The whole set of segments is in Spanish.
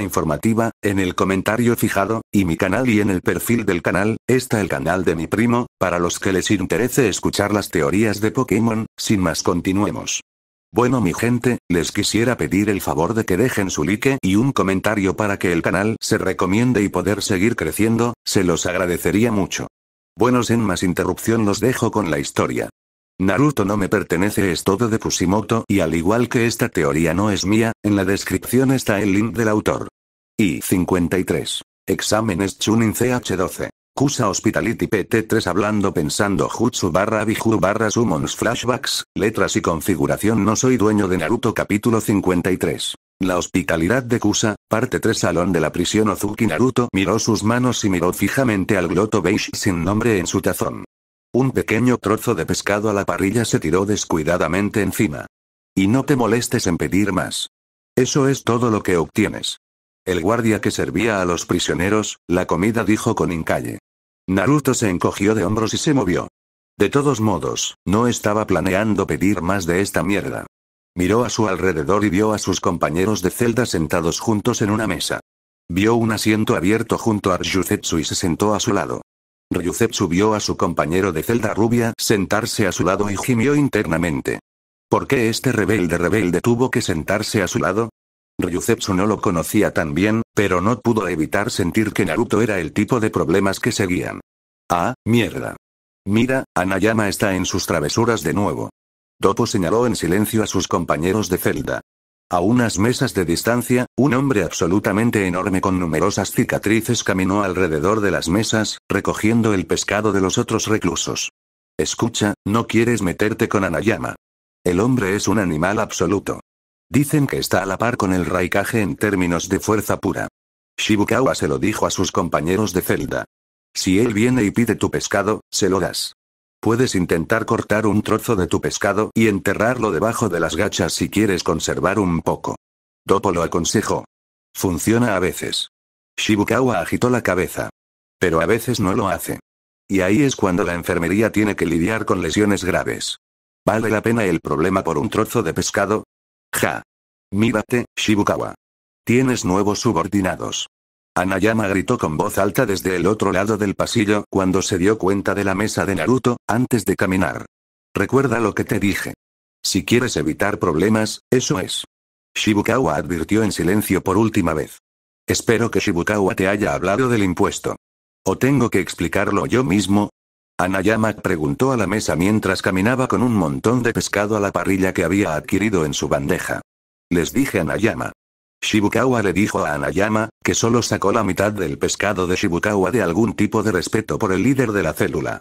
informativa, en el comentario fijado, y mi canal y en el perfil del canal, está el canal de mi primo, para los que les interese escuchar las teorías de Pokémon, sin más continuemos. Bueno mi gente, les quisiera pedir el favor de que dejen su like y un comentario para que el canal se recomiende y poder seguir creciendo, se los agradecería mucho. Bueno sin más interrupción los dejo con la historia. Naruto no me pertenece es todo de Kushimoto y al igual que esta teoría no es mía, en la descripción está el link del autor. Y 53. Exámenes Chunin CH12. Kusa Hospitality PT3 hablando pensando Jutsu barra Biju barra Summons Flashbacks, letras y configuración no soy dueño de Naruto capítulo 53. La hospitalidad de Kusa, parte 3 Salón de la prisión Ozuki Naruto miró sus manos y miró fijamente al gloto beige sin nombre en su tazón. Un pequeño trozo de pescado a la parrilla se tiró descuidadamente encima. Y no te molestes en pedir más. Eso es todo lo que obtienes. El guardia que servía a los prisioneros, la comida dijo con incalle. Naruto se encogió de hombros y se movió. De todos modos, no estaba planeando pedir más de esta mierda. Miró a su alrededor y vio a sus compañeros de celda sentados juntos en una mesa. Vio un asiento abierto junto a Ryuzetsu y se sentó a su lado. Ryuzetsu vio a su compañero de celda rubia sentarse a su lado y gimió internamente. ¿Por qué este rebelde rebelde tuvo que sentarse a su lado? Ryuzepsu no lo conocía tan bien, pero no pudo evitar sentir que Naruto era el tipo de problemas que seguían. Ah, mierda. Mira, Anayama está en sus travesuras de nuevo. Topo señaló en silencio a sus compañeros de celda. A unas mesas de distancia, un hombre absolutamente enorme con numerosas cicatrices caminó alrededor de las mesas, recogiendo el pescado de los otros reclusos. Escucha, no quieres meterte con Anayama. El hombre es un animal absoluto. Dicen que está a la par con el Raikage en términos de fuerza pura. Shibukawa se lo dijo a sus compañeros de celda. Si él viene y pide tu pescado, se lo das. Puedes intentar cortar un trozo de tu pescado y enterrarlo debajo de las gachas si quieres conservar un poco. Dopo lo aconsejó. Funciona a veces. Shibukawa agitó la cabeza. Pero a veces no lo hace. Y ahí es cuando la enfermería tiene que lidiar con lesiones graves. ¿Vale la pena el problema por un trozo de pescado? Ja. Mírate, Shibukawa. Tienes nuevos subordinados. Anayama gritó con voz alta desde el otro lado del pasillo cuando se dio cuenta de la mesa de Naruto, antes de caminar. Recuerda lo que te dije. Si quieres evitar problemas, eso es. Shibukawa advirtió en silencio por última vez. Espero que Shibukawa te haya hablado del impuesto. ¿O tengo que explicarlo yo mismo? Anayama preguntó a la mesa mientras caminaba con un montón de pescado a la parrilla que había adquirido en su bandeja. Les dije a Anayama. Shibukawa le dijo a Anayama, que solo sacó la mitad del pescado de Shibukawa de algún tipo de respeto por el líder de la célula.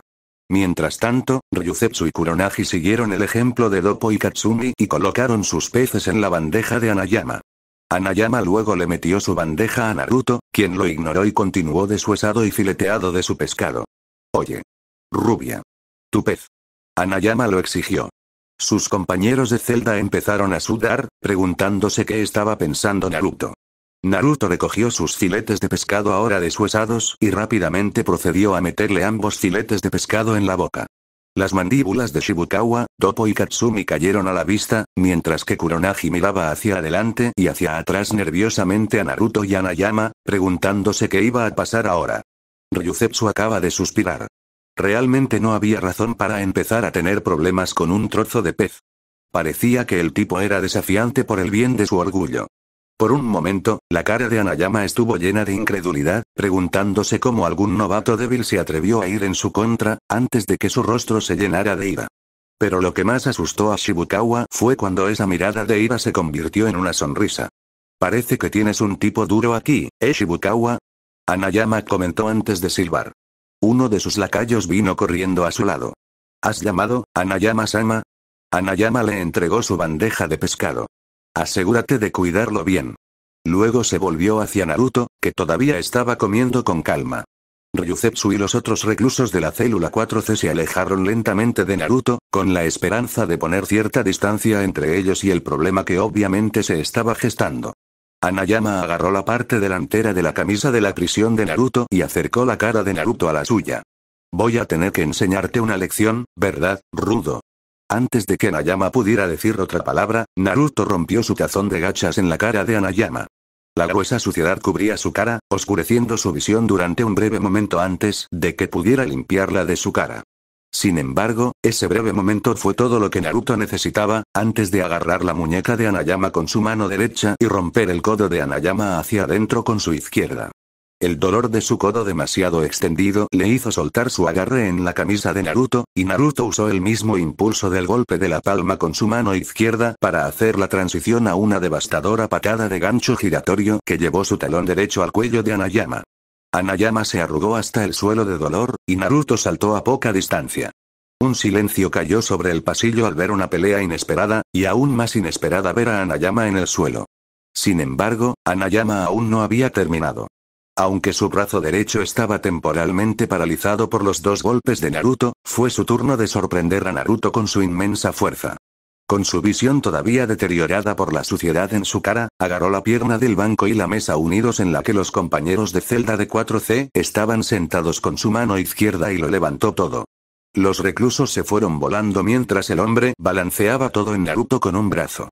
Mientras tanto, Ryusetsu y Kuronagi siguieron el ejemplo de Dopo y Katsumi y colocaron sus peces en la bandeja de Anayama. Anayama luego le metió su bandeja a Naruto, quien lo ignoró y continuó desuesado y fileteado de su pescado. Oye. Rubia. Tu pez. Anayama lo exigió. Sus compañeros de celda empezaron a sudar, preguntándose qué estaba pensando Naruto. Naruto recogió sus filetes de pescado ahora deshuesados y rápidamente procedió a meterle ambos filetes de pescado en la boca. Las mandíbulas de Shibukawa, Topo y Katsumi cayeron a la vista, mientras que Kuronagi miraba hacia adelante y hacia atrás nerviosamente a Naruto y a Nayama, preguntándose qué iba a pasar ahora. Ryuzetsu acaba de suspirar. Realmente no había razón para empezar a tener problemas con un trozo de pez. Parecía que el tipo era desafiante por el bien de su orgullo. Por un momento, la cara de Anayama estuvo llena de incredulidad, preguntándose cómo algún novato débil se atrevió a ir en su contra, antes de que su rostro se llenara de ira. Pero lo que más asustó a Shibukawa fue cuando esa mirada de ira se convirtió en una sonrisa. Parece que tienes un tipo duro aquí, ¿eh Shibukawa? Anayama comentó antes de silbar. Uno de sus lacayos vino corriendo a su lado. ¿Has llamado, Anayama-sama? Anayama le entregó su bandeja de pescado. Asegúrate de cuidarlo bien. Luego se volvió hacia Naruto, que todavía estaba comiendo con calma. Ryuzetsu y los otros reclusos de la célula 4C se alejaron lentamente de Naruto, con la esperanza de poner cierta distancia entre ellos y el problema que obviamente se estaba gestando. Anayama agarró la parte delantera de la camisa de la prisión de Naruto y acercó la cara de Naruto a la suya. Voy a tener que enseñarte una lección, ¿verdad, Rudo? Antes de que Anayama pudiera decir otra palabra, Naruto rompió su tazón de gachas en la cara de Anayama. La gruesa suciedad cubría su cara, oscureciendo su visión durante un breve momento antes de que pudiera limpiarla de su cara. Sin embargo, ese breve momento fue todo lo que Naruto necesitaba, antes de agarrar la muñeca de Anayama con su mano derecha y romper el codo de Anayama hacia adentro con su izquierda. El dolor de su codo demasiado extendido le hizo soltar su agarre en la camisa de Naruto, y Naruto usó el mismo impulso del golpe de la palma con su mano izquierda para hacer la transición a una devastadora patada de gancho giratorio que llevó su talón derecho al cuello de Anayama. Anayama se arrugó hasta el suelo de dolor, y Naruto saltó a poca distancia. Un silencio cayó sobre el pasillo al ver una pelea inesperada, y aún más inesperada ver a Anayama en el suelo. Sin embargo, Anayama aún no había terminado. Aunque su brazo derecho estaba temporalmente paralizado por los dos golpes de Naruto, fue su turno de sorprender a Naruto con su inmensa fuerza. Con su visión todavía deteriorada por la suciedad en su cara, agarró la pierna del banco y la mesa unidos en la que los compañeros de celda de 4C estaban sentados con su mano izquierda y lo levantó todo. Los reclusos se fueron volando mientras el hombre balanceaba todo en Naruto con un brazo.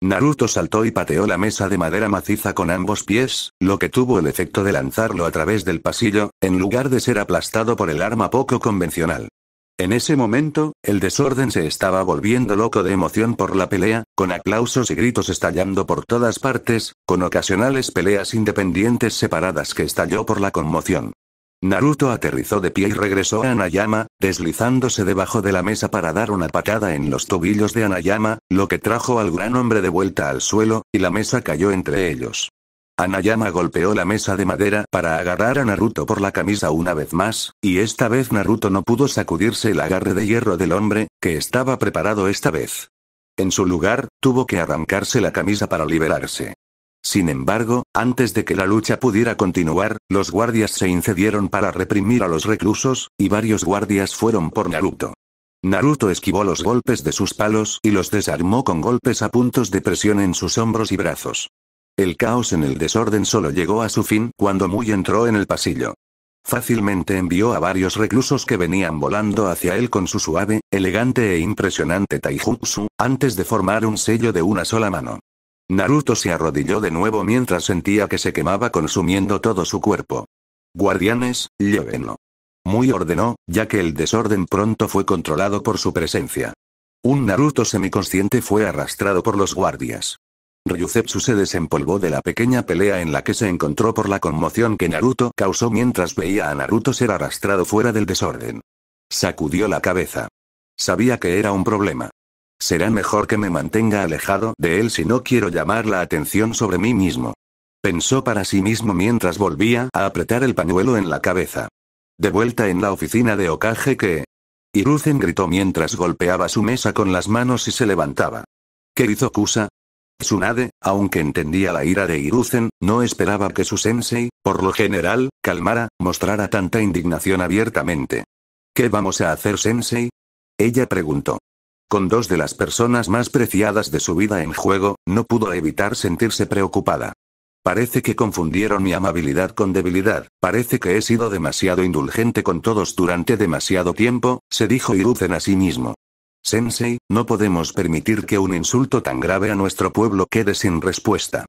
Naruto saltó y pateó la mesa de madera maciza con ambos pies, lo que tuvo el efecto de lanzarlo a través del pasillo, en lugar de ser aplastado por el arma poco convencional. En ese momento, el desorden se estaba volviendo loco de emoción por la pelea, con aplausos y gritos estallando por todas partes, con ocasionales peleas independientes separadas que estalló por la conmoción. Naruto aterrizó de pie y regresó a Anayama, deslizándose debajo de la mesa para dar una patada en los tobillos de Anayama, lo que trajo al gran hombre de vuelta al suelo, y la mesa cayó entre ellos. Anayama golpeó la mesa de madera para agarrar a Naruto por la camisa una vez más, y esta vez Naruto no pudo sacudirse el agarre de hierro del hombre, que estaba preparado esta vez. En su lugar, tuvo que arrancarse la camisa para liberarse. Sin embargo, antes de que la lucha pudiera continuar, los guardias se incedieron para reprimir a los reclusos, y varios guardias fueron por Naruto. Naruto esquivó los golpes de sus palos y los desarmó con golpes a puntos de presión en sus hombros y brazos. El caos en el desorden solo llegó a su fin cuando Muy entró en el pasillo. Fácilmente envió a varios reclusos que venían volando hacia él con su suave, elegante e impresionante taijutsu, antes de formar un sello de una sola mano. Naruto se arrodilló de nuevo mientras sentía que se quemaba consumiendo todo su cuerpo. Guardianes, llévenlo. Muy ordenó, ya que el desorden pronto fue controlado por su presencia. Un Naruto semiconsciente fue arrastrado por los guardias. Ryuzetsu se desempolvó de la pequeña pelea en la que se encontró por la conmoción que Naruto causó mientras veía a Naruto ser arrastrado fuera del desorden. Sacudió la cabeza. Sabía que era un problema. Será mejor que me mantenga alejado de él si no quiero llamar la atención sobre mí mismo. Pensó para sí mismo mientras volvía a apretar el pañuelo en la cabeza. De vuelta en la oficina de Okage que... Hiruzen gritó mientras golpeaba su mesa con las manos y se levantaba. ¿Qué hizo Kusa? Tsunade, aunque entendía la ira de Hiruzen, no esperaba que su sensei, por lo general, calmara, mostrara tanta indignación abiertamente. ¿Qué vamos a hacer, sensei? Ella preguntó. Con dos de las personas más preciadas de su vida en juego, no pudo evitar sentirse preocupada. Parece que confundieron mi amabilidad con debilidad, parece que he sido demasiado indulgente con todos durante demasiado tiempo, se dijo Hiruzen a sí mismo. Sensei, no podemos permitir que un insulto tan grave a nuestro pueblo quede sin respuesta.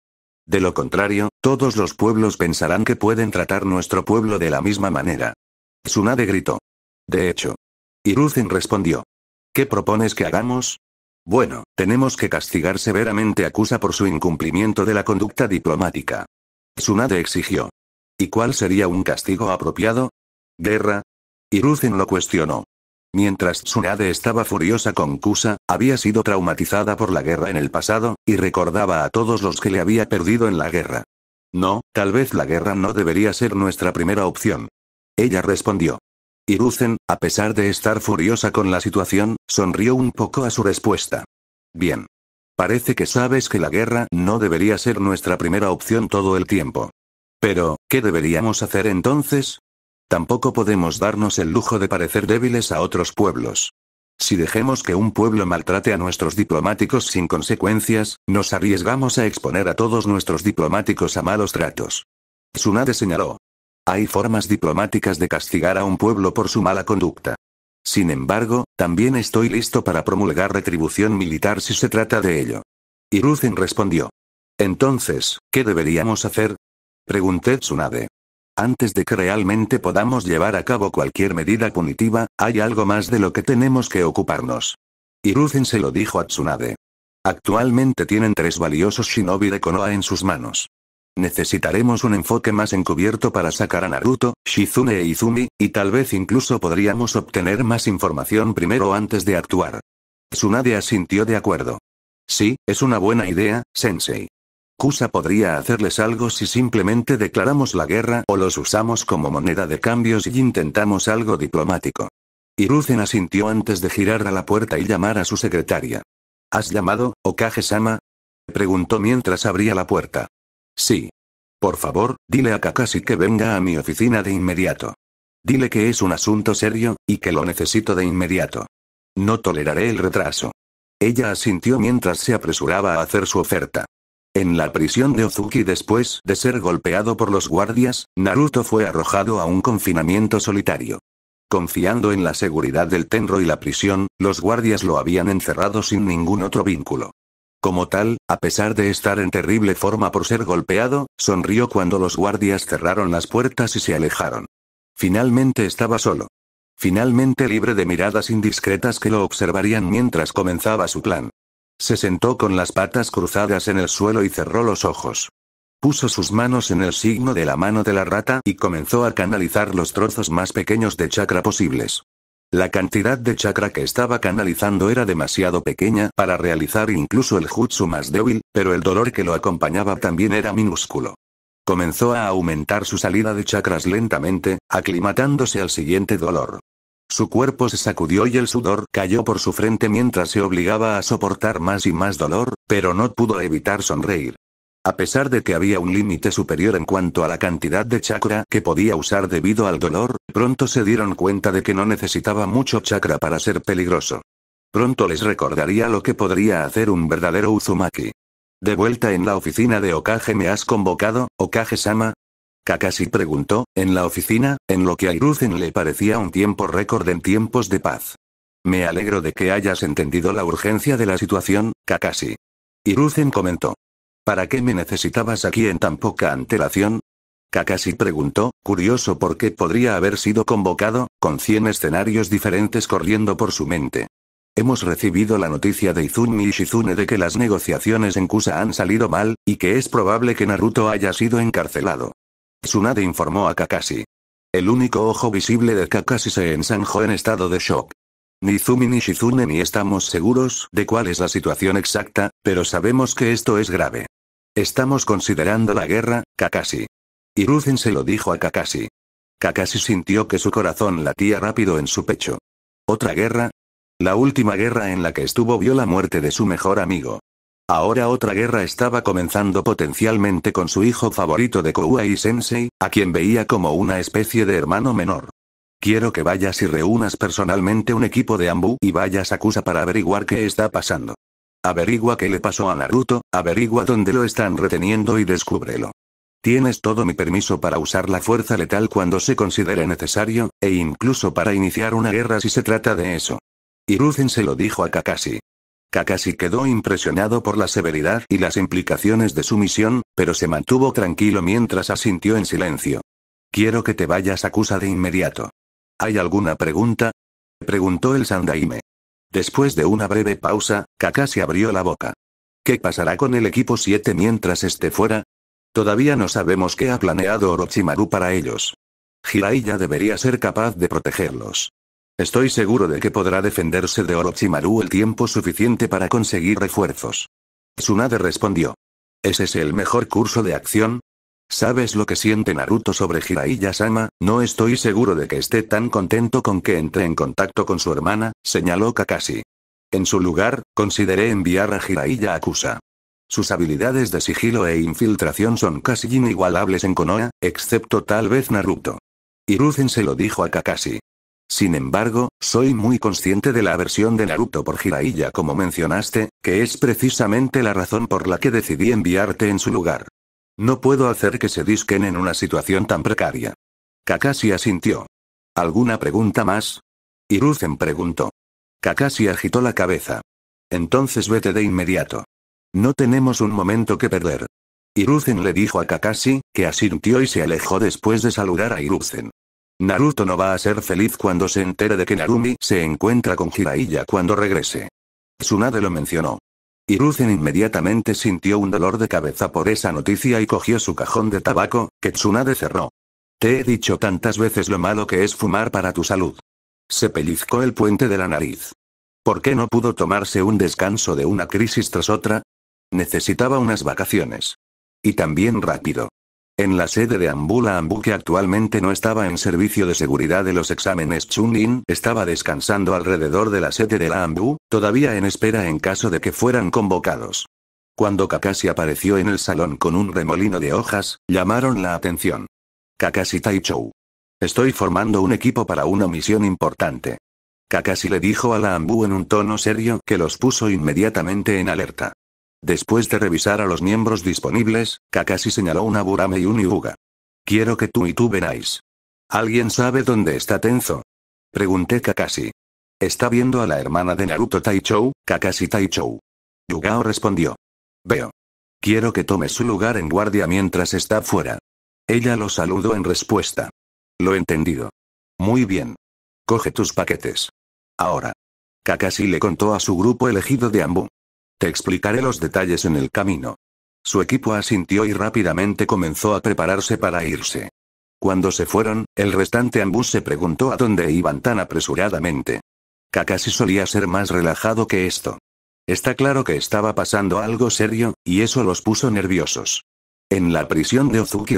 De lo contrario, todos los pueblos pensarán que pueden tratar nuestro pueblo de la misma manera. Tsunade gritó. De hecho. Hiruzen respondió. ¿Qué propones que hagamos? Bueno, tenemos que castigar severamente a Kusa por su incumplimiento de la conducta diplomática. Tsunade exigió. ¿Y cuál sería un castigo apropiado? ¿Guerra? Hiruzen lo cuestionó. Mientras Tsunade estaba furiosa con Kusa, había sido traumatizada por la guerra en el pasado, y recordaba a todos los que le había perdido en la guerra. No, tal vez la guerra no debería ser nuestra primera opción. Ella respondió. Iruzen, a pesar de estar furiosa con la situación, sonrió un poco a su respuesta. Bien. Parece que sabes que la guerra no debería ser nuestra primera opción todo el tiempo. Pero, ¿qué deberíamos hacer entonces? Tampoco podemos darnos el lujo de parecer débiles a otros pueblos. Si dejemos que un pueblo maltrate a nuestros diplomáticos sin consecuencias, nos arriesgamos a exponer a todos nuestros diplomáticos a malos tratos. Tsunade señaló. Hay formas diplomáticas de castigar a un pueblo por su mala conducta. Sin embargo, también estoy listo para promulgar retribución militar si se trata de ello. Hiruzen respondió. Entonces, ¿qué deberíamos hacer? Pregunté Tsunade. Antes de que realmente podamos llevar a cabo cualquier medida punitiva, hay algo más de lo que tenemos que ocuparnos. Hiruzen se lo dijo a Tsunade. Actualmente tienen tres valiosos shinobi de Konoha en sus manos. Necesitaremos un enfoque más encubierto para sacar a Naruto, Shizune e Izumi, y tal vez incluso podríamos obtener más información primero antes de actuar. Tsunade asintió de acuerdo. Sí, es una buena idea, Sensei. Kusa podría hacerles algo si simplemente declaramos la guerra o los usamos como moneda de cambios y intentamos algo diplomático. Hiruzen asintió antes de girar a la puerta y llamar a su secretaria. ¿Has llamado, Okage-sama? Preguntó mientras abría la puerta. Sí. Por favor, dile a Kakashi que venga a mi oficina de inmediato. Dile que es un asunto serio, y que lo necesito de inmediato. No toleraré el retraso. Ella asintió mientras se apresuraba a hacer su oferta. En la prisión de Ozuki después de ser golpeado por los guardias, Naruto fue arrojado a un confinamiento solitario. Confiando en la seguridad del Tenro y la prisión, los guardias lo habían encerrado sin ningún otro vínculo. Como tal, a pesar de estar en terrible forma por ser golpeado, sonrió cuando los guardias cerraron las puertas y se alejaron. Finalmente estaba solo. Finalmente libre de miradas indiscretas que lo observarían mientras comenzaba su plan. Se sentó con las patas cruzadas en el suelo y cerró los ojos. Puso sus manos en el signo de la mano de la rata y comenzó a canalizar los trozos más pequeños de chakra posibles. La cantidad de chakra que estaba canalizando era demasiado pequeña para realizar incluso el jutsu más débil, pero el dolor que lo acompañaba también era minúsculo. Comenzó a aumentar su salida de chakras lentamente, aclimatándose al siguiente dolor. Su cuerpo se sacudió y el sudor cayó por su frente mientras se obligaba a soportar más y más dolor, pero no pudo evitar sonreír. A pesar de que había un límite superior en cuanto a la cantidad de chakra que podía usar debido al dolor, pronto se dieron cuenta de que no necesitaba mucho chakra para ser peligroso. Pronto les recordaría lo que podría hacer un verdadero Uzumaki. De vuelta en la oficina de Okage me has convocado, Okage-sama, Kakashi preguntó, en la oficina, en lo que a le parecía un tiempo récord en tiempos de paz. Me alegro de que hayas entendido la urgencia de la situación, Kakashi. Hiruzen comentó. ¿Para qué me necesitabas aquí en tan poca antelación? Kakashi preguntó, curioso por qué podría haber sido convocado, con 100 escenarios diferentes corriendo por su mente. Hemos recibido la noticia de Izumi y Shizune de que las negociaciones en Kusa han salido mal, y que es probable que Naruto haya sido encarcelado. Tsunade informó a Kakashi. El único ojo visible de Kakashi se ensanjó en estado de shock. Ni Zumi ni Shizune ni estamos seguros de cuál es la situación exacta, pero sabemos que esto es grave. Estamos considerando la guerra, Kakashi. Hiruzen se lo dijo a Kakashi. Kakashi sintió que su corazón latía rápido en su pecho. ¿Otra guerra? La última guerra en la que estuvo vio la muerte de su mejor amigo. Ahora otra guerra estaba comenzando potencialmente con su hijo favorito de Kouai Sensei, a quien veía como una especie de hermano menor. Quiero que vayas y reúnas personalmente un equipo de Ambu y vayas a Kusa para averiguar qué está pasando. Averigua qué le pasó a Naruto, averigua dónde lo están reteniendo y descúbrelo. Tienes todo mi permiso para usar la fuerza letal cuando se considere necesario, e incluso para iniciar una guerra si se trata de eso. Ruzen se lo dijo a Kakashi. Kakashi quedó impresionado por la severidad y las implicaciones de su misión, pero se mantuvo tranquilo mientras asintió en silencio. Quiero que te vayas acusa de inmediato. ¿Hay alguna pregunta? Preguntó el Sandaime. Después de una breve pausa, Kakashi abrió la boca. ¿Qué pasará con el equipo 7 mientras esté fuera? Todavía no sabemos qué ha planeado Orochimaru para ellos. Jiraiya debería ser capaz de protegerlos. Estoy seguro de que podrá defenderse de Orochimaru el tiempo suficiente para conseguir refuerzos. Tsunade respondió. ¿Ese ¿Es el mejor curso de acción? ¿Sabes lo que siente Naruto sobre hiraiya sama No estoy seguro de que esté tan contento con que entre en contacto con su hermana, señaló Kakashi. En su lugar, consideré enviar a Hiraiya a Kusa. Sus habilidades de sigilo e infiltración son casi inigualables en Konoha, excepto tal vez Naruto. Hiruzen se lo dijo a Kakashi. Sin embargo, soy muy consciente de la aversión de Naruto por Jiraiya como mencionaste, que es precisamente la razón por la que decidí enviarte en su lugar. No puedo hacer que se disquen en una situación tan precaria. Kakashi asintió. ¿Alguna pregunta más? Hiruzen preguntó. Kakashi agitó la cabeza. Entonces vete de inmediato. No tenemos un momento que perder. Hiruzen le dijo a Kakashi, que asintió y se alejó después de saludar a Hiruzen. Naruto no va a ser feliz cuando se entere de que Narumi se encuentra con Hiraiya cuando regrese. Tsunade lo mencionó. Hiruzen inmediatamente sintió un dolor de cabeza por esa noticia y cogió su cajón de tabaco, que Tsunade cerró. Te he dicho tantas veces lo malo que es fumar para tu salud. Se pellizcó el puente de la nariz. ¿Por qué no pudo tomarse un descanso de una crisis tras otra? Necesitaba unas vacaciones. Y también rápido. En la sede de Ambula Ambu que actualmente no estaba en servicio de seguridad de los exámenes Chunin, estaba descansando alrededor de la sede de la Ambu, todavía en espera en caso de que fueran convocados. Cuando Kakashi apareció en el salón con un remolino de hojas, llamaron la atención. Kakashi Taichou. Estoy formando un equipo para una misión importante. Kakashi le dijo a la Ambu en un tono serio que los puso inmediatamente en alerta. Después de revisar a los miembros disponibles, Kakashi señaló un aburame y un yuga. Quiero que tú y tú venáis. ¿Alguien sabe dónde está Tenzo? Pregunté Kakashi. Está viendo a la hermana de Naruto Taichou, Kakashi Taichou. Yugao respondió. Veo. Quiero que tome su lugar en guardia mientras está fuera. Ella lo saludó en respuesta. Lo entendido. Muy bien. Coge tus paquetes. Ahora. Kakashi le contó a su grupo elegido de Ambu. Te explicaré los detalles en el camino. Su equipo asintió y rápidamente comenzó a prepararse para irse. Cuando se fueron, el restante ambus se preguntó a dónde iban tan apresuradamente. Kakashi solía ser más relajado que esto. Está claro que estaba pasando algo serio, y eso los puso nerviosos. En la prisión de Ozuki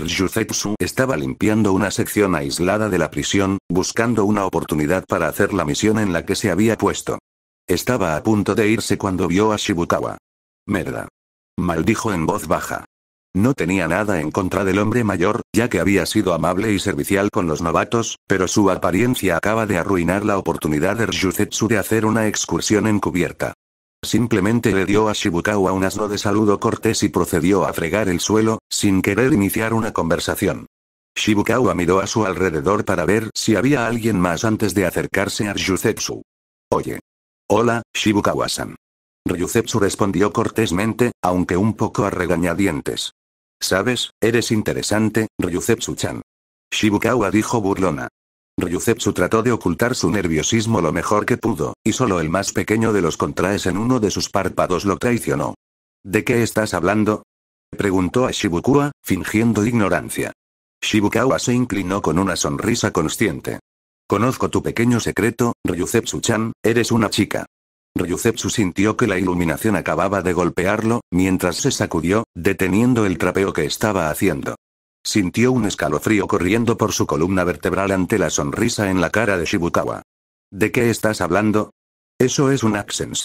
estaba limpiando una sección aislada de la prisión, buscando una oportunidad para hacer la misión en la que se había puesto. Estaba a punto de irse cuando vio a Shibukawa. Merda. Maldijo en voz baja. No tenía nada en contra del hombre mayor, ya que había sido amable y servicial con los novatos, pero su apariencia acaba de arruinar la oportunidad de Ryuzetsu de hacer una excursión encubierta. Simplemente le dio a Shibukawa un asno de saludo cortés y procedió a fregar el suelo, sin querer iniciar una conversación. Shibukawa miró a su alrededor para ver si había alguien más antes de acercarse a Ryuzetsu. Oye. Hola, Shibukawa-san. Ryuzetsu respondió cortésmente, aunque un poco a regañadientes. Sabes, eres interesante, Ryuzetsu-chan. Shibukawa dijo burlona. Ryuzetsu trató de ocultar su nerviosismo lo mejor que pudo, y solo el más pequeño de los contraes en uno de sus párpados lo traicionó. ¿De qué estás hablando? Preguntó a Shibukawa, fingiendo ignorancia. Shibukawa se inclinó con una sonrisa consciente. Conozco tu pequeño secreto, Ryuzepsu chan eres una chica. Ryuzepsu sintió que la iluminación acababa de golpearlo, mientras se sacudió, deteniendo el trapeo que estaba haciendo. Sintió un escalofrío corriendo por su columna vertebral ante la sonrisa en la cara de Shibukawa. ¿De qué estás hablando? Eso es un accent.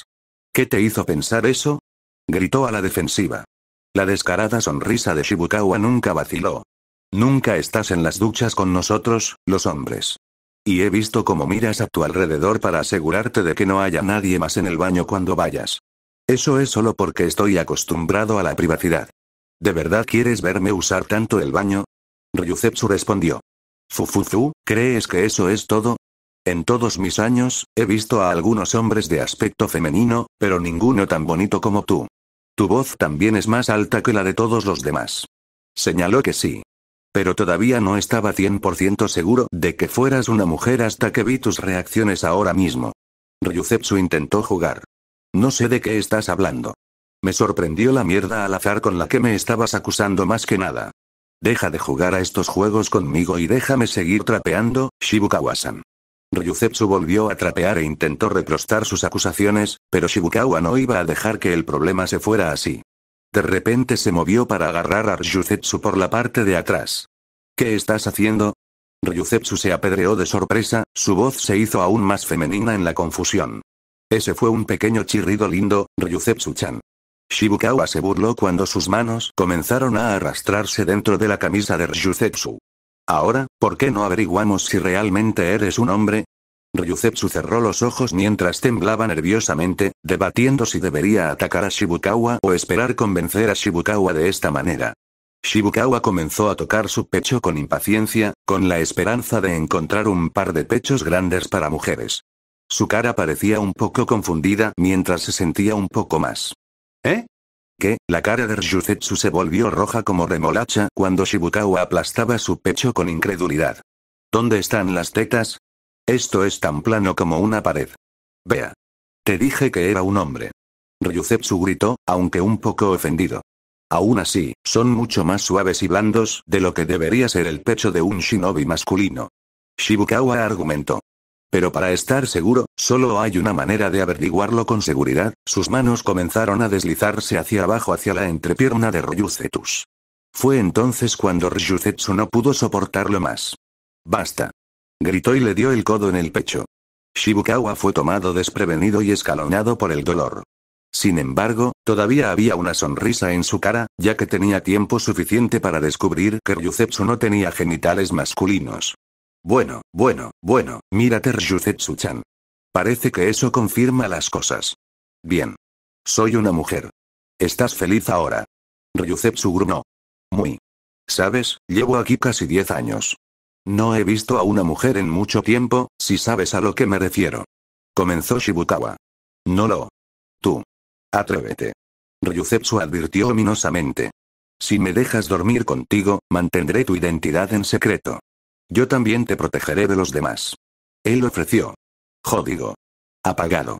¿Qué te hizo pensar eso? Gritó a la defensiva. La descarada sonrisa de Shibukawa nunca vaciló. Nunca estás en las duchas con nosotros, los hombres. Y he visto cómo miras a tu alrededor para asegurarte de que no haya nadie más en el baño cuando vayas. Eso es solo porque estoy acostumbrado a la privacidad. ¿De verdad quieres verme usar tanto el baño? Ryuzetsu respondió. Fufufu, ¿crees que eso es todo? En todos mis años, he visto a algunos hombres de aspecto femenino, pero ninguno tan bonito como tú. Tu voz también es más alta que la de todos los demás. Señaló que sí. Pero todavía no estaba 100% seguro de que fueras una mujer hasta que vi tus reacciones ahora mismo. Ryuzetsu intentó jugar. No sé de qué estás hablando. Me sorprendió la mierda al azar con la que me estabas acusando más que nada. Deja de jugar a estos juegos conmigo y déjame seguir trapeando, Shibukawa-san. Ryuzetsu volvió a trapear e intentó reprostar sus acusaciones, pero Shibukawa no iba a dejar que el problema se fuera así. De repente se movió para agarrar a Ryuzetsu por la parte de atrás. ¿Qué estás haciendo? Ryuzetsu se apedreó de sorpresa, su voz se hizo aún más femenina en la confusión. Ese fue un pequeño chirrido lindo, Ryuzetsu-chan. Shibukawa se burló cuando sus manos comenzaron a arrastrarse dentro de la camisa de Ryuzetsu. Ahora, ¿por qué no averiguamos si realmente eres un hombre? Ryuzetsu cerró los ojos mientras temblaba nerviosamente, debatiendo si debería atacar a Shibukawa o esperar convencer a Shibukawa de esta manera. Shibukawa comenzó a tocar su pecho con impaciencia, con la esperanza de encontrar un par de pechos grandes para mujeres. Su cara parecía un poco confundida mientras se sentía un poco más. ¿Eh? ¿Qué? La cara de Ryuzetsu se volvió roja como remolacha cuando Shibukawa aplastaba su pecho con incredulidad. ¿Dónde están las tetas? Esto es tan plano como una pared. Vea. Te dije que era un hombre. Ryuzetsu gritó, aunque un poco ofendido. Aún así, son mucho más suaves y blandos de lo que debería ser el pecho de un shinobi masculino. Shibukawa argumentó. Pero para estar seguro, solo hay una manera de averiguarlo con seguridad, sus manos comenzaron a deslizarse hacia abajo hacia la entrepierna de Ryuzetus. Fue entonces cuando Ryuzetsu no pudo soportarlo más. Basta. Gritó y le dio el codo en el pecho. Shibukawa fue tomado desprevenido y escalonado por el dolor. Sin embargo, todavía había una sonrisa en su cara, ya que tenía tiempo suficiente para descubrir que Ryuzetsu no tenía genitales masculinos. Bueno, bueno, bueno, mírate Ryuzetsu-chan. Parece que eso confirma las cosas. Bien. Soy una mujer. Estás feliz ahora. Ryuzetsu grunó. Muy. Sabes, llevo aquí casi 10 años. No he visto a una mujer en mucho tiempo, si sabes a lo que me refiero. Comenzó Shibukawa. No lo. Tú. Atrévete. Ryuzetsu advirtió ominosamente. Si me dejas dormir contigo, mantendré tu identidad en secreto. Yo también te protegeré de los demás. Él ofreció. Jódigo. Apagado.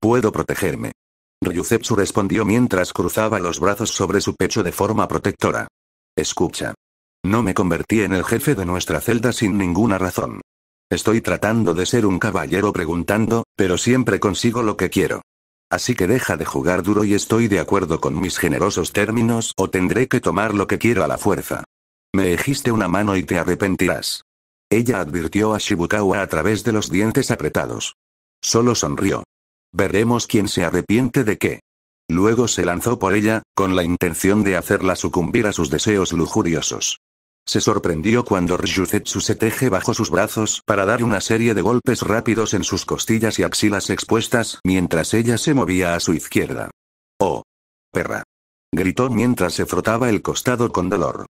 Puedo protegerme. Ryuzetsu respondió mientras cruzaba los brazos sobre su pecho de forma protectora. Escucha. No me convertí en el jefe de nuestra celda sin ninguna razón. Estoy tratando de ser un caballero preguntando, pero siempre consigo lo que quiero. Así que deja de jugar duro y estoy de acuerdo con mis generosos términos o tendré que tomar lo que quiero a la fuerza. Me ejiste una mano y te arrepentirás. Ella advirtió a Shibukawa a través de los dientes apretados. Solo sonrió. Veremos quién se arrepiente de qué. Luego se lanzó por ella, con la intención de hacerla sucumbir a sus deseos lujuriosos. Se sorprendió cuando Ryuzetsu se teje bajo sus brazos para dar una serie de golpes rápidos en sus costillas y axilas expuestas mientras ella se movía a su izquierda. ¡Oh! ¡Perra! gritó mientras se frotaba el costado con dolor.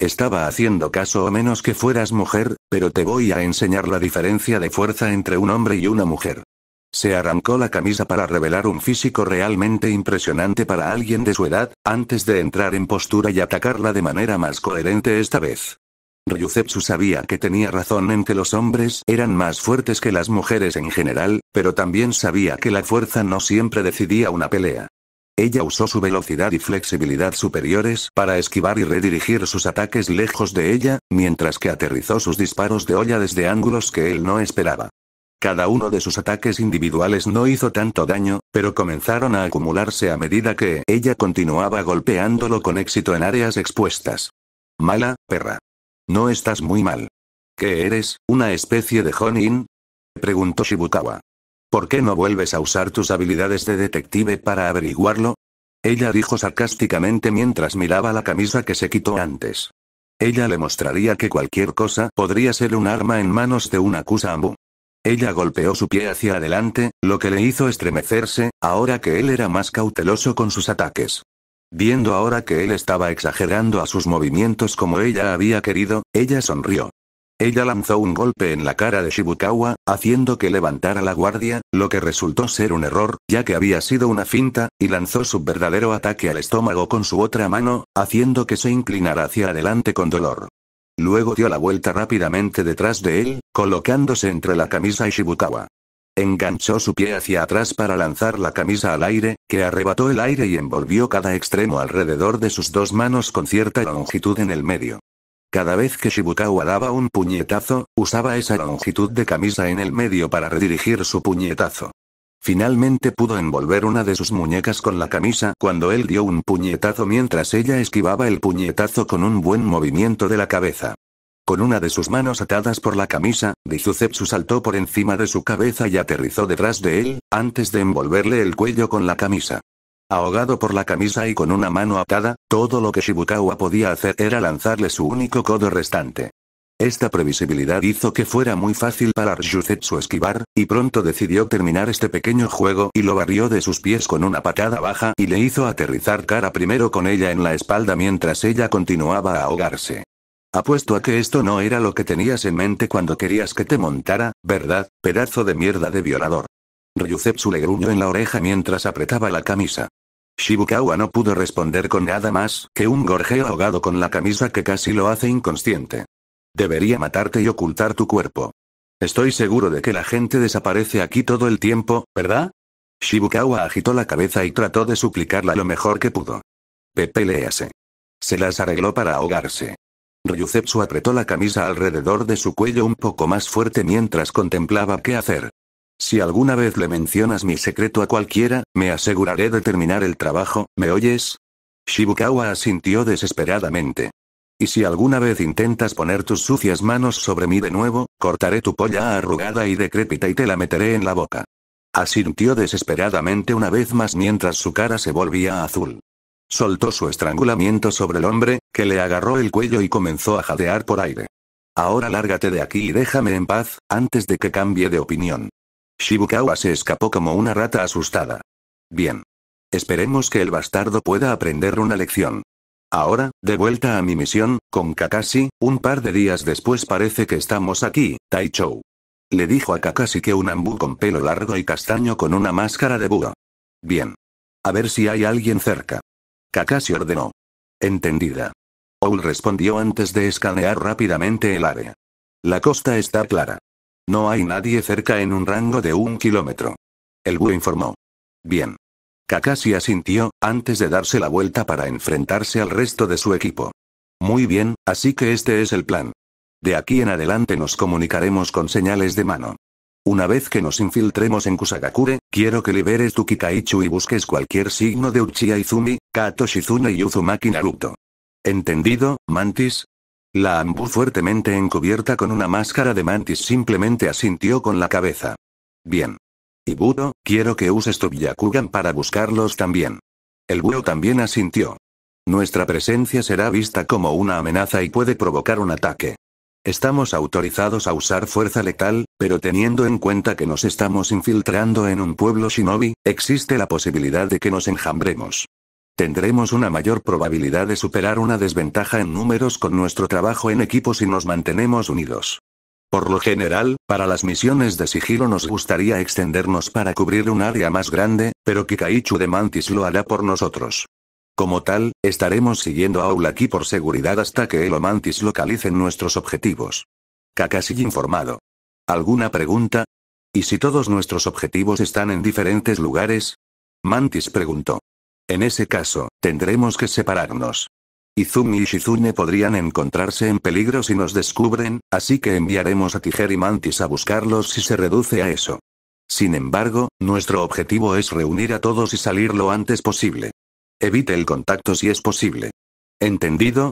Estaba haciendo caso o menos que fueras mujer, pero te voy a enseñar la diferencia de fuerza entre un hombre y una mujer. Se arrancó la camisa para revelar un físico realmente impresionante para alguien de su edad, antes de entrar en postura y atacarla de manera más coherente esta vez. Ryuzetsu sabía que tenía razón en que los hombres eran más fuertes que las mujeres en general, pero también sabía que la fuerza no siempre decidía una pelea. Ella usó su velocidad y flexibilidad superiores para esquivar y redirigir sus ataques lejos de ella, mientras que aterrizó sus disparos de olla desde ángulos que él no esperaba. Cada uno de sus ataques individuales no hizo tanto daño, pero comenzaron a acumularse a medida que ella continuaba golpeándolo con éxito en áreas expuestas. Mala, perra. No estás muy mal. ¿Qué eres, una especie de Honin? preguntó Shibukawa. ¿Por qué no vuelves a usar tus habilidades de detective para averiguarlo? Ella dijo sarcásticamente mientras miraba la camisa que se quitó antes. Ella le mostraría que cualquier cosa podría ser un arma en manos de un Akusa ella golpeó su pie hacia adelante, lo que le hizo estremecerse, ahora que él era más cauteloso con sus ataques. Viendo ahora que él estaba exagerando a sus movimientos como ella había querido, ella sonrió. Ella lanzó un golpe en la cara de Shibukawa, haciendo que levantara la guardia, lo que resultó ser un error, ya que había sido una finta, y lanzó su verdadero ataque al estómago con su otra mano, haciendo que se inclinara hacia adelante con dolor. Luego dio la vuelta rápidamente detrás de él, colocándose entre la camisa y Shibukawa. Enganchó su pie hacia atrás para lanzar la camisa al aire, que arrebató el aire y envolvió cada extremo alrededor de sus dos manos con cierta longitud en el medio. Cada vez que Shibukawa daba un puñetazo, usaba esa longitud de camisa en el medio para redirigir su puñetazo. Finalmente pudo envolver una de sus muñecas con la camisa cuando él dio un puñetazo mientras ella esquivaba el puñetazo con un buen movimiento de la cabeza. Con una de sus manos atadas por la camisa, Dizuzepsu saltó por encima de su cabeza y aterrizó detrás de él, antes de envolverle el cuello con la camisa. Ahogado por la camisa y con una mano atada, todo lo que Shibukawa podía hacer era lanzarle su único codo restante. Esta previsibilidad hizo que fuera muy fácil para su esquivar, y pronto decidió terminar este pequeño juego y lo barrió de sus pies con una patada baja y le hizo aterrizar cara primero con ella en la espalda mientras ella continuaba a ahogarse. Apuesto a que esto no era lo que tenías en mente cuando querías que te montara, ¿verdad, pedazo de mierda de violador? Ryuzetsu le gruñó en la oreja mientras apretaba la camisa. Shibukawa no pudo responder con nada más que un gorjeo ahogado con la camisa que casi lo hace inconsciente. Debería matarte y ocultar tu cuerpo. Estoy seguro de que la gente desaparece aquí todo el tiempo, ¿verdad? Shibukawa agitó la cabeza y trató de suplicarla lo mejor que pudo. «Pepe léase. Se las arregló para ahogarse. Ryuzetsu apretó la camisa alrededor de su cuello un poco más fuerte mientras contemplaba qué hacer. Si alguna vez le mencionas mi secreto a cualquiera, me aseguraré de terminar el trabajo, ¿me oyes? Shibukawa asintió desesperadamente. Y si alguna vez intentas poner tus sucias manos sobre mí de nuevo, cortaré tu polla arrugada y decrépita y te la meteré en la boca. Asintió desesperadamente una vez más mientras su cara se volvía azul. Soltó su estrangulamiento sobre el hombre, que le agarró el cuello y comenzó a jadear por aire. Ahora lárgate de aquí y déjame en paz, antes de que cambie de opinión. Shibukawa se escapó como una rata asustada. Bien. Esperemos que el bastardo pueda aprender una lección. Ahora, de vuelta a mi misión, con Kakashi, un par de días después parece que estamos aquí, Taichou. Le dijo a Kakashi que un ambú con pelo largo y castaño con una máscara de búho. Bien. A ver si hay alguien cerca. Kakashi ordenó. Entendida. Owl respondió antes de escanear rápidamente el área. La costa está clara. No hay nadie cerca en un rango de un kilómetro. El búho informó. Bien. Kakashi asintió, antes de darse la vuelta para enfrentarse al resto de su equipo. Muy bien, así que este es el plan. De aquí en adelante nos comunicaremos con señales de mano. Una vez que nos infiltremos en Kusagakure, quiero que liberes tu Kikaichu y busques cualquier signo de Uchiha Izumi, Kato Shizune y Uzumaki Naruto. ¿Entendido, Mantis? La Ambu fuertemente encubierta con una máscara de Mantis simplemente asintió con la cabeza. Bien. Y quiero que uses tu Byakugan para buscarlos también. El Budo también asintió. Nuestra presencia será vista como una amenaza y puede provocar un ataque. Estamos autorizados a usar fuerza letal, pero teniendo en cuenta que nos estamos infiltrando en un pueblo shinobi, existe la posibilidad de que nos enjambremos. Tendremos una mayor probabilidad de superar una desventaja en números con nuestro trabajo en equipo si nos mantenemos unidos. Por lo general, para las misiones de sigilo nos gustaría extendernos para cubrir un área más grande, pero Kikaichu de Mantis lo hará por nosotros. Como tal, estaremos siguiendo a aquí por seguridad hasta que el o Mantis localicen nuestros objetivos. Kakashi informado. ¿Alguna pregunta? ¿Y si todos nuestros objetivos están en diferentes lugares? Mantis preguntó. En ese caso, tendremos que separarnos. Izumi y Shizune podrían encontrarse en peligro si nos descubren, así que enviaremos a Tiger y Mantis a buscarlos si se reduce a eso. Sin embargo, nuestro objetivo es reunir a todos y salir lo antes posible. Evite el contacto si es posible. ¿Entendido?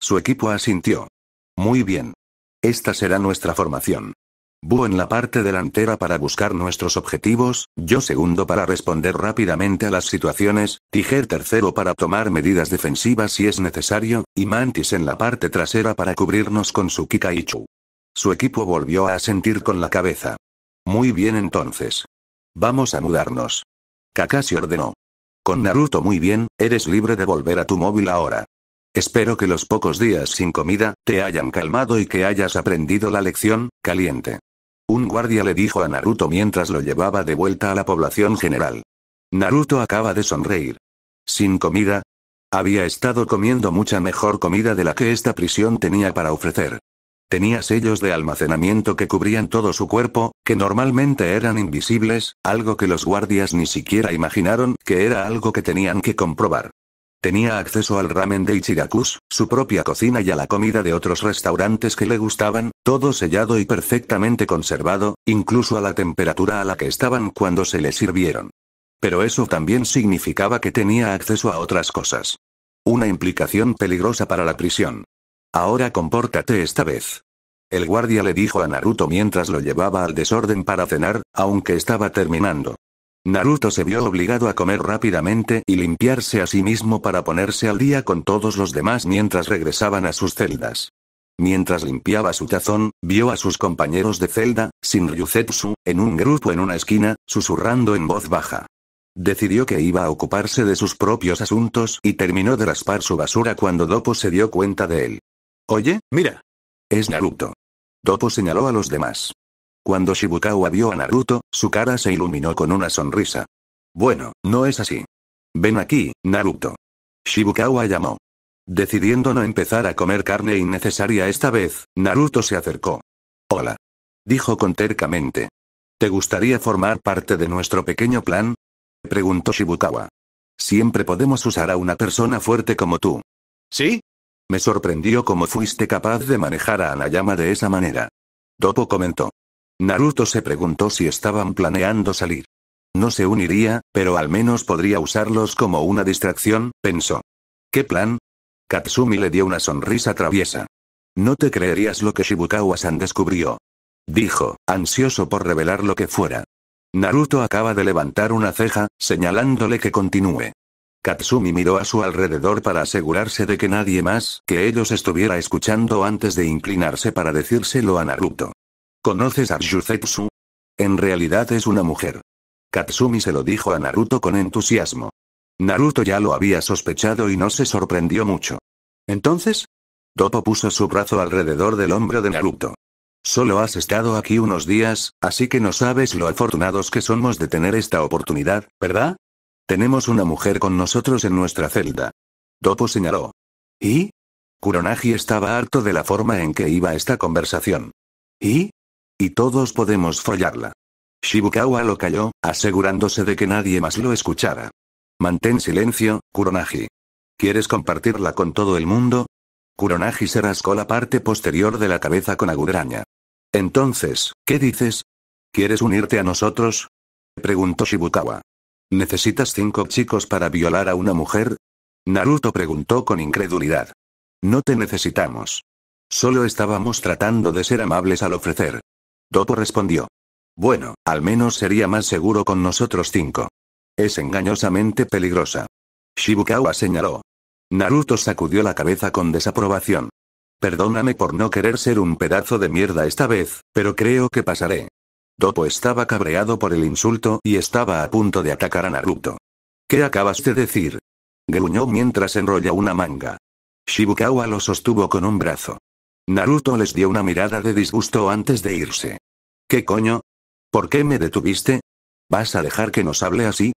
Su equipo asintió. Muy bien. Esta será nuestra formación. Bu en la parte delantera para buscar nuestros objetivos, yo segundo para responder rápidamente a las situaciones, Tiger tercero para tomar medidas defensivas si es necesario, y Mantis en la parte trasera para cubrirnos con su Kikaichu. Su equipo volvió a asentir con la cabeza. Muy bien entonces. Vamos a mudarnos. Kakashi ordenó. Con Naruto muy bien, eres libre de volver a tu móvil ahora. Espero que los pocos días sin comida te hayan calmado y que hayas aprendido la lección, caliente. Un guardia le dijo a Naruto mientras lo llevaba de vuelta a la población general. Naruto acaba de sonreír. ¿Sin comida? Había estado comiendo mucha mejor comida de la que esta prisión tenía para ofrecer. Tenía sellos de almacenamiento que cubrían todo su cuerpo, que normalmente eran invisibles, algo que los guardias ni siquiera imaginaron que era algo que tenían que comprobar. Tenía acceso al ramen de Ichirakus, su propia cocina y a la comida de otros restaurantes que le gustaban, todo sellado y perfectamente conservado, incluso a la temperatura a la que estaban cuando se le sirvieron. Pero eso también significaba que tenía acceso a otras cosas. Una implicación peligrosa para la prisión. Ahora compórtate esta vez. El guardia le dijo a Naruto mientras lo llevaba al desorden para cenar, aunque estaba terminando. Naruto se vio obligado a comer rápidamente y limpiarse a sí mismo para ponerse al día con todos los demás mientras regresaban a sus celdas. Mientras limpiaba su tazón, vio a sus compañeros de celda, sin Ryuzetsu, en un grupo en una esquina, susurrando en voz baja. Decidió que iba a ocuparse de sus propios asuntos y terminó de raspar su basura cuando Dopo se dio cuenta de él. Oye, mira. Es Naruto. Dopo señaló a los demás. Cuando Shibukawa vio a Naruto, su cara se iluminó con una sonrisa. Bueno, no es así. Ven aquí, Naruto. Shibukawa llamó. Decidiendo no empezar a comer carne innecesaria esta vez, Naruto se acercó. Hola. Dijo con tercamente. ¿Te gustaría formar parte de nuestro pequeño plan? Preguntó Shibukawa. Siempre podemos usar a una persona fuerte como tú. ¿Sí? Me sorprendió cómo fuiste capaz de manejar a Anayama de esa manera. Topo comentó. Naruto se preguntó si estaban planeando salir. No se uniría, pero al menos podría usarlos como una distracción, pensó. ¿Qué plan? Katsumi le dio una sonrisa traviesa. No te creerías lo que Shibukawa-san descubrió. Dijo, ansioso por revelar lo que fuera. Naruto acaba de levantar una ceja, señalándole que continúe. Katsumi miró a su alrededor para asegurarse de que nadie más que ellos estuviera escuchando antes de inclinarse para decírselo a Naruto. ¿Conoces a Juzetsu? En realidad es una mujer. Katsumi se lo dijo a Naruto con entusiasmo. Naruto ya lo había sospechado y no se sorprendió mucho. Entonces, Topo puso su brazo alrededor del hombro de Naruto. Solo has estado aquí unos días, así que no sabes lo afortunados que somos de tener esta oportunidad, ¿verdad? Tenemos una mujer con nosotros en nuestra celda. Topo señaló. ¿Y? Kuronagi estaba harto de la forma en que iba esta conversación. ¿Y? Y todos podemos follarla. Shibukawa lo calló, asegurándose de que nadie más lo escuchara. Mantén silencio, Kuronagi. ¿Quieres compartirla con todo el mundo? Kuronagi se rascó la parte posterior de la cabeza con agudraña. Entonces, ¿qué dices? ¿Quieres unirte a nosotros? preguntó Shibukawa. ¿Necesitas cinco chicos para violar a una mujer? Naruto preguntó con incredulidad. No te necesitamos. Solo estábamos tratando de ser amables al ofrecer Dopo respondió. Bueno, al menos sería más seguro con nosotros cinco. Es engañosamente peligrosa. Shibukawa señaló. Naruto sacudió la cabeza con desaprobación. Perdóname por no querer ser un pedazo de mierda esta vez, pero creo que pasaré. Topo estaba cabreado por el insulto y estaba a punto de atacar a Naruto. ¿Qué acabas de decir? Gruñó mientras enrolla una manga. Shibukawa lo sostuvo con un brazo. Naruto les dio una mirada de disgusto antes de irse. ¿Qué coño? ¿Por qué me detuviste? ¿Vas a dejar que nos hable así?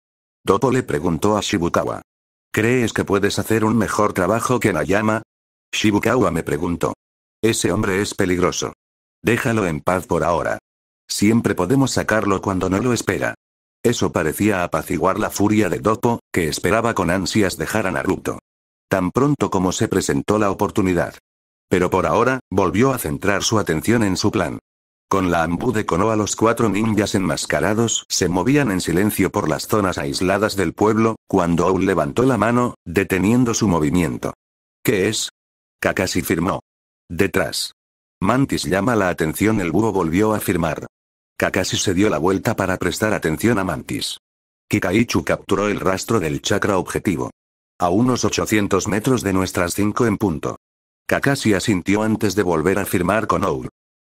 Dopo le preguntó a Shibukawa. ¿Crees que puedes hacer un mejor trabajo que Nayama? Shibukawa me preguntó. Ese hombre es peligroso. Déjalo en paz por ahora. Siempre podemos sacarlo cuando no lo espera. Eso parecía apaciguar la furia de Dopo, que esperaba con ansias dejar a Naruto. Tan pronto como se presentó la oportunidad. Pero por ahora, volvió a centrar su atención en su plan. Con la ambú de Konoha los cuatro ninjas enmascarados se movían en silencio por las zonas aisladas del pueblo, cuando Owl levantó la mano, deteniendo su movimiento. ¿Qué es? Kakashi firmó. Detrás. Mantis llama la atención el búho volvió a firmar. Kakashi se dio la vuelta para prestar atención a Mantis. Kikaichu capturó el rastro del chakra objetivo. A unos 800 metros de nuestras 5 en punto. Kakashi asintió antes de volver a firmar con Owl.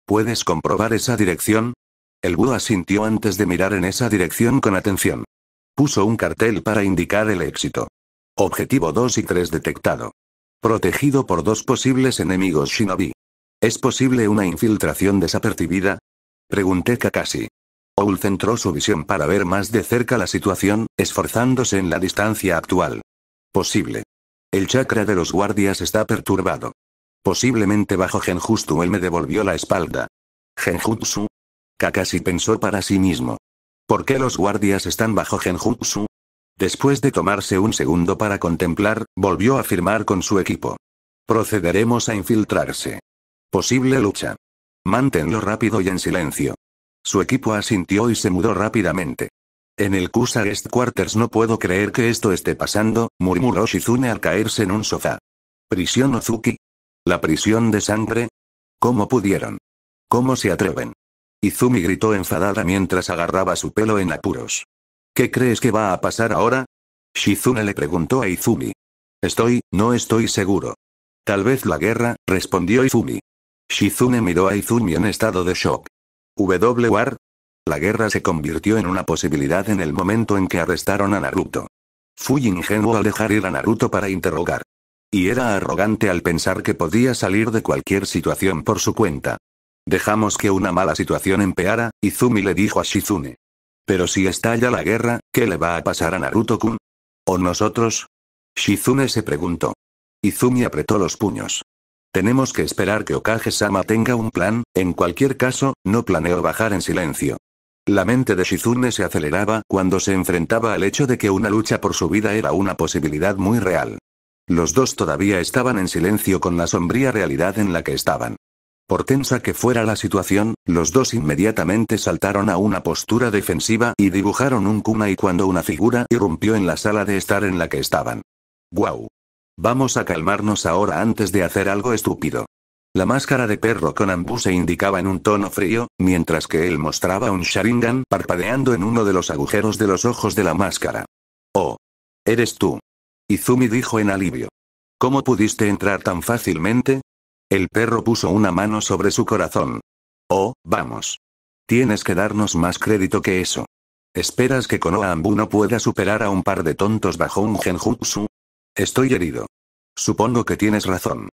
¿Puedes comprobar esa dirección? El Búho asintió antes de mirar en esa dirección con atención. Puso un cartel para indicar el éxito. Objetivo 2 y 3 detectado. Protegido por dos posibles enemigos shinobi. ¿Es posible una infiltración desapercibida? Pregunté Kakashi. Owl centró su visión para ver más de cerca la situación, esforzándose en la distancia actual. Posible. El chakra de los guardias está perturbado. Posiblemente bajo Genjutsu él me devolvió la espalda. Genjutsu. Kakashi pensó para sí mismo. ¿Por qué los guardias están bajo Genjutsu? Después de tomarse un segundo para contemplar, volvió a firmar con su equipo. Procederemos a infiltrarse. Posible lucha. Manténlo rápido y en silencio. Su equipo asintió y se mudó rápidamente. En el Kusa Guest Quarters no puedo creer que esto esté pasando, murmuró Shizune al caerse en un sofá. Prisión Ozuki, ¿La prisión de sangre? ¿Cómo pudieron? ¿Cómo se atreven? Izumi gritó enfadada mientras agarraba su pelo en apuros. ¿Qué crees que va a pasar ahora? Shizune le preguntó a Izumi. Estoy, no estoy seguro. Tal vez la guerra, respondió Izumi. Shizune miró a Izumi en estado de shock. ¿WAR? La guerra se convirtió en una posibilidad en el momento en que arrestaron a Naruto. Fui ingenuo al dejar ir a Naruto para interrogar y era arrogante al pensar que podía salir de cualquier situación por su cuenta. Dejamos que una mala situación empeara, Izumi le dijo a Shizune. Pero si estalla la guerra, ¿qué le va a pasar a Naruto-kun? ¿O nosotros? Shizune se preguntó. Izumi apretó los puños. Tenemos que esperar que Okage-sama tenga un plan, en cualquier caso, no planeo bajar en silencio. La mente de Shizune se aceleraba cuando se enfrentaba al hecho de que una lucha por su vida era una posibilidad muy real. Los dos todavía estaban en silencio con la sombría realidad en la que estaban. Por tensa que fuera la situación, los dos inmediatamente saltaron a una postura defensiva y dibujaron un kunai cuando una figura irrumpió en la sala de estar en la que estaban. ¡Guau! Vamos a calmarnos ahora antes de hacer algo estúpido. La máscara de perro con ambú se indicaba en un tono frío, mientras que él mostraba un Sharingan parpadeando en uno de los agujeros de los ojos de la máscara. Oh. Eres tú. Izumi dijo en alivio. ¿Cómo pudiste entrar tan fácilmente? El perro puso una mano sobre su corazón. Oh, vamos. Tienes que darnos más crédito que eso. ¿Esperas que Konoha Ambu no pueda superar a un par de tontos bajo un genjutsu? Estoy herido. Supongo que tienes razón.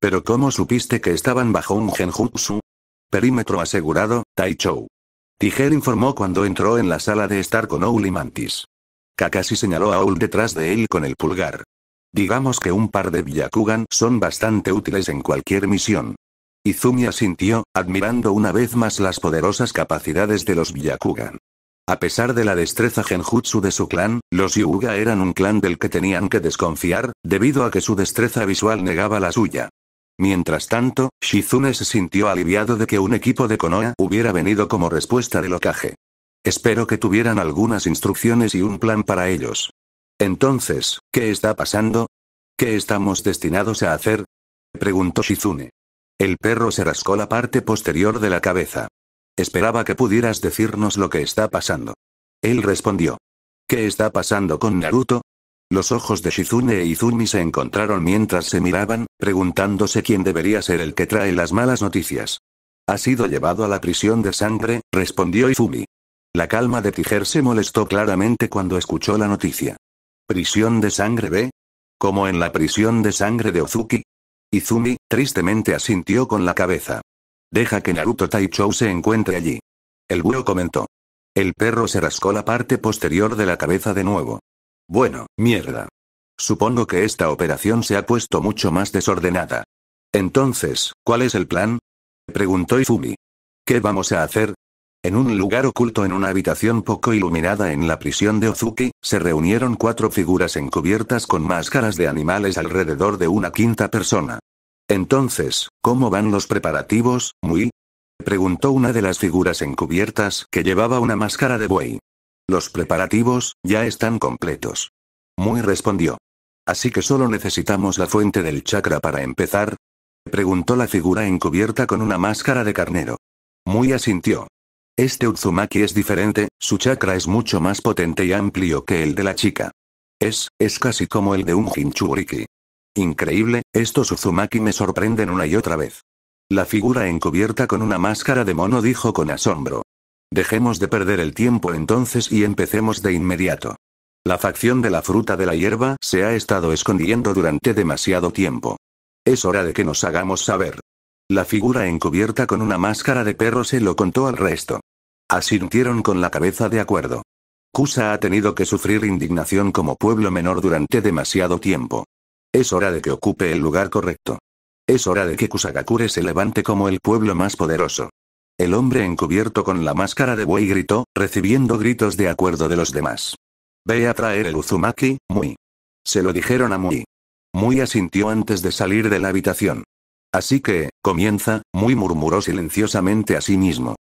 Pero ¿cómo supiste que estaban bajo un genjutsu? Perímetro asegurado, Taichou. Tiger informó cuando entró en la sala de estar con Oulimantis. Kakashi señaló a Owl detrás de él con el pulgar. Digamos que un par de Byakugan son bastante útiles en cualquier misión. Izumi asintió, admirando una vez más las poderosas capacidades de los Byakugan. A pesar de la destreza genjutsu de su clan, los Yuga eran un clan del que tenían que desconfiar, debido a que su destreza visual negaba la suya. Mientras tanto, Shizune se sintió aliviado de que un equipo de Konoha hubiera venido como respuesta del Okaje. Espero que tuvieran algunas instrucciones y un plan para ellos. Entonces, ¿qué está pasando? ¿Qué estamos destinados a hacer? preguntó Shizune. El perro se rascó la parte posterior de la cabeza. Esperaba que pudieras decirnos lo que está pasando. Él respondió. ¿Qué está pasando con Naruto? Los ojos de Shizune e Izumi se encontraron mientras se miraban, preguntándose quién debería ser el que trae las malas noticias. Ha sido llevado a la prisión de sangre, respondió Izumi. La calma de Tiger se molestó claramente cuando escuchó la noticia. ¿Prisión de sangre B? ¿Como en la prisión de sangre de Ozuki? Izumi, tristemente asintió con la cabeza. Deja que Naruto Taichou se encuentre allí. El búho comentó. El perro se rascó la parte posterior de la cabeza de nuevo. Bueno, mierda. Supongo que esta operación se ha puesto mucho más desordenada. Entonces, ¿cuál es el plan? Preguntó Izumi. ¿Qué vamos a hacer? En un lugar oculto en una habitación poco iluminada en la prisión de Ozuki, se reunieron cuatro figuras encubiertas con máscaras de animales alrededor de una quinta persona. Entonces, ¿cómo van los preparativos, Muy? Preguntó una de las figuras encubiertas que llevaba una máscara de buey. Los preparativos, ya están completos. Muy respondió. Así que solo necesitamos la fuente del chakra para empezar. Preguntó la figura encubierta con una máscara de carnero. Muy asintió. Este Uzumaki es diferente, su chakra es mucho más potente y amplio que el de la chica. Es, es casi como el de un Hinchuriki. Increíble, estos Uzumaki me sorprenden una y otra vez. La figura encubierta con una máscara de mono dijo con asombro. Dejemos de perder el tiempo entonces y empecemos de inmediato. La facción de la fruta de la hierba se ha estado escondiendo durante demasiado tiempo. Es hora de que nos hagamos saber. La figura encubierta con una máscara de perro se lo contó al resto. Asintieron con la cabeza de acuerdo. Kusa ha tenido que sufrir indignación como pueblo menor durante demasiado tiempo. Es hora de que ocupe el lugar correcto. Es hora de que Kusagakure se levante como el pueblo más poderoso. El hombre encubierto con la máscara de buey gritó, recibiendo gritos de acuerdo de los demás. Ve a traer el Uzumaki, Muy. Se lo dijeron a Muy. Muy asintió antes de salir de la habitación. Así que, comienza, Muy murmuró silenciosamente a sí mismo.